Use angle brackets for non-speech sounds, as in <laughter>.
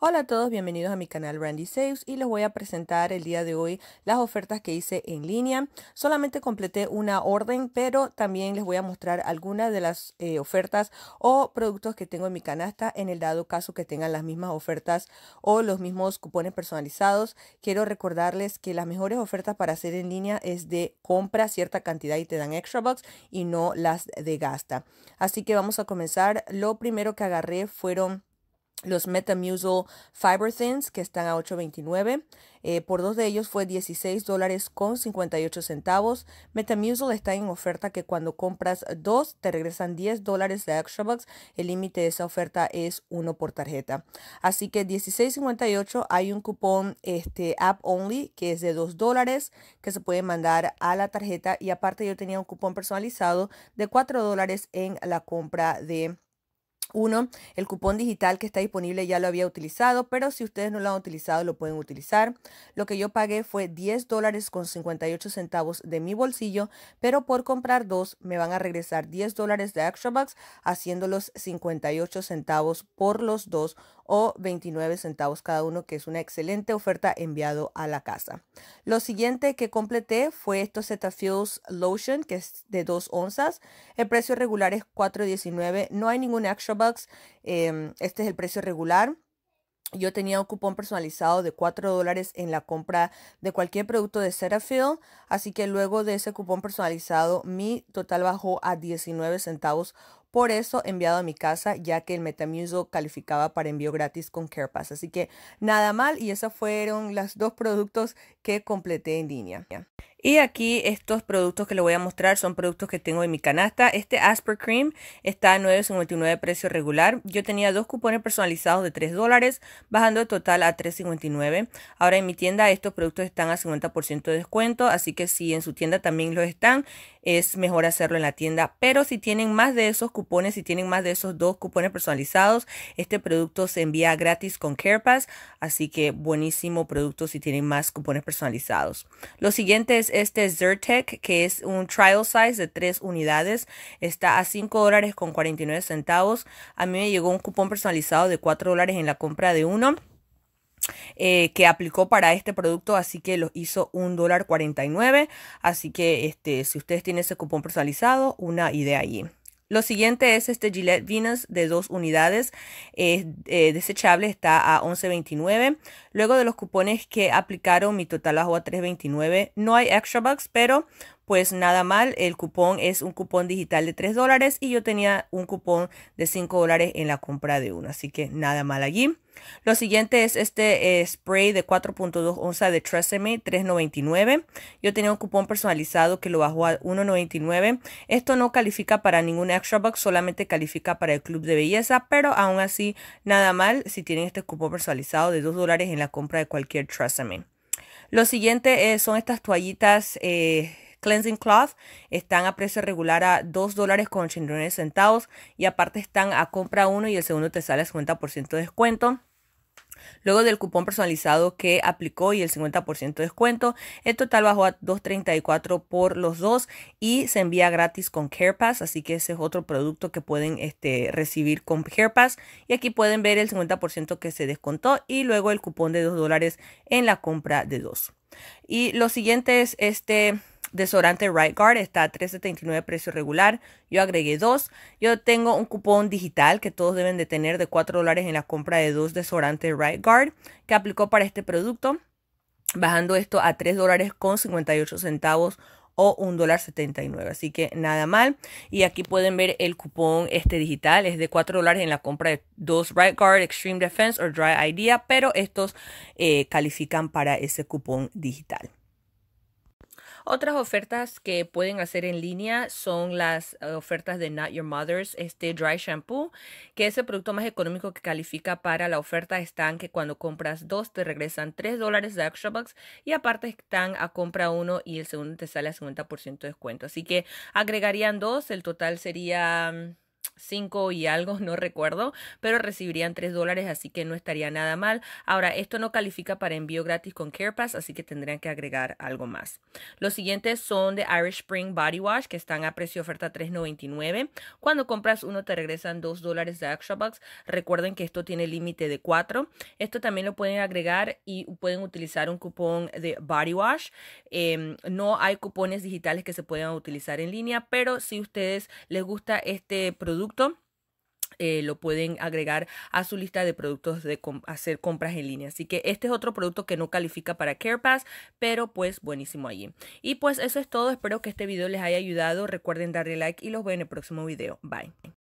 Hola a todos, bienvenidos a mi canal Randy Sales y les voy a presentar el día de hoy las ofertas que hice en línea. Solamente completé una orden, pero también les voy a mostrar algunas de las eh, ofertas o productos que tengo en mi canasta en el dado caso que tengan las mismas ofertas o los mismos cupones personalizados. Quiero recordarles que las mejores ofertas para hacer en línea es de compra cierta cantidad y te dan extra box y no las de gasta. Así que vamos a comenzar. Lo primero que agarré fueron los Metamucil Fiber Thins que están a 8.29. Eh, por dos de ellos fue $16.58. dólares con centavos. está en oferta que cuando compras dos te regresan 10 dólares de extra bucks. El límite de esa oferta es uno por tarjeta. Así que 16.58 hay un cupón este, app only que es de 2 dólares que se puede mandar a la tarjeta y aparte yo tenía un cupón personalizado de 4 dólares en la compra de uno, el cupón digital que está disponible ya lo había utilizado, pero si ustedes no lo han utilizado, lo pueden utilizar. Lo que yo pagué fue 10 dólares con 58 centavos de mi bolsillo, pero por comprar dos me van a regresar 10 dólares de extra bucks, haciéndolos 58 centavos por los dos o 29 centavos cada uno, que es una excelente oferta enviado a la casa. Lo siguiente que completé fue estos Zeta Lotion, que es de 2 onzas. El precio regular es 4.19. No hay ningún extra Em, este es el precio regular. Yo tenía un cupón personalizado de 4 dólares en la compra de cualquier producto de Cetaphil, así que luego de ese cupón personalizado mi total bajó a 19 centavos por eso enviado a mi casa, ya que el Metamucil calificaba para envío gratis con CarePass. Así que nada mal y esos fueron los dos productos que completé en línea. Y aquí estos productos que les voy a mostrar son productos que tengo en mi canasta. Este Asper Cream está a 9.59 precio regular. Yo tenía dos cupones personalizados de 3 dólares, bajando el total a 3.59. Ahora en mi tienda estos productos están a 50% de descuento, así que si en su tienda también lo están, es mejor hacerlo en la tienda. Pero si tienen más de esos cupones, si tienen más de esos dos cupones personalizados, este producto se envía gratis con CarePass, así que buenísimo producto si tienen más cupones personalizados. Lo siguiente es este Zyrtec, que es un trial size de tres unidades, está a 5 dólares con 49 centavos. A mí me llegó un cupón personalizado de 4 dólares en la compra de uno. Eh, que aplicó para este producto, así que lo hizo un dólar 49. Así que este, si ustedes tienen ese cupón personalizado, una idea allí. Lo siguiente es este Gillette Venus de dos unidades Es eh, desechable, está a 11.29. Luego de los cupones que aplicaron, mi total bajó a 3.29. No hay extra bucks, pero pues nada mal, el cupón es un cupón digital de 3 dólares y yo tenía un cupón de 5 dólares en la compra de uno, así que nada mal allí. Lo siguiente es este eh, spray de 4.2 onzas de Tresemme, 3.99. Yo tenía un cupón personalizado que lo bajó a 1.99. Esto no califica para ningún extra box, solamente califica para el club de belleza, pero aún así nada mal si tienen este cupón personalizado de 2 dólares en la compra de cualquier Tresemme. Lo siguiente eh, son estas toallitas eh, Cleansing Cloth están a precio regular a 2 dólares con 89 centavos y aparte están a compra uno y el segundo te sale a 50% de descuento. Luego del cupón personalizado que aplicó y el 50% de descuento, el total bajó a 2.34 por los dos y se envía gratis con CarePass, así que ese es otro producto que pueden este, recibir con CarePass. Y aquí pueden ver el 50% que se descontó y luego el cupón de 2 dólares en la compra de dos. Y lo siguiente es este Desorante Right Guard está a $3.79 precio regular. Yo agregué dos. Yo tengo un cupón digital que todos deben de tener de $4 dólares en la compra de dos desorante Right Guard que aplicó para este producto, bajando esto a $3.58 dólares con 58 centavos o $1.79. dólar Así que nada mal. Y aquí pueden ver el cupón este digital. Es de 4 dólares en la compra de dos Right Guard, Extreme Defense o Dry Idea. Pero estos eh, califican para ese cupón digital. Otras ofertas que pueden hacer en línea son las eh, ofertas de Not Your Mother's, este dry shampoo, que es el producto más económico que califica para la oferta. Están que cuando compras dos te regresan tres dólares de extra bucks y aparte están a compra uno y el segundo te sale a 50% de descuento. Así que agregarían dos, el total sería mm, 5 y algo, <laughs> no recuerdo, pero recibirían 3 dólares, así que no estaría nada mal. Ahora, esto no califica para envío gratis con CarePass, así que tendrían que agregar algo más. Los siguientes son de Irish Spring Body Wash, que están a precio oferta $3.99. Cuando compras uno te regresan 2 dólares de Extra Bucks. Recuerden que esto tiene límite de 4. Esto también lo pueden agregar y pueden utilizar un cupón de Body Wash. Em, no hay cupones digitales que se puedan utilizar en línea, pero si ustedes les gusta este producto, eh, lo pueden agregar a su lista de productos de hacer compras en línea. Así que este es otro producto que no califica para CarePass, pero pues buenísimo allí. Y pues eso es todo. Espero que este video les haya ayudado. Recuerden darle like y los veo en el próximo video. Bye.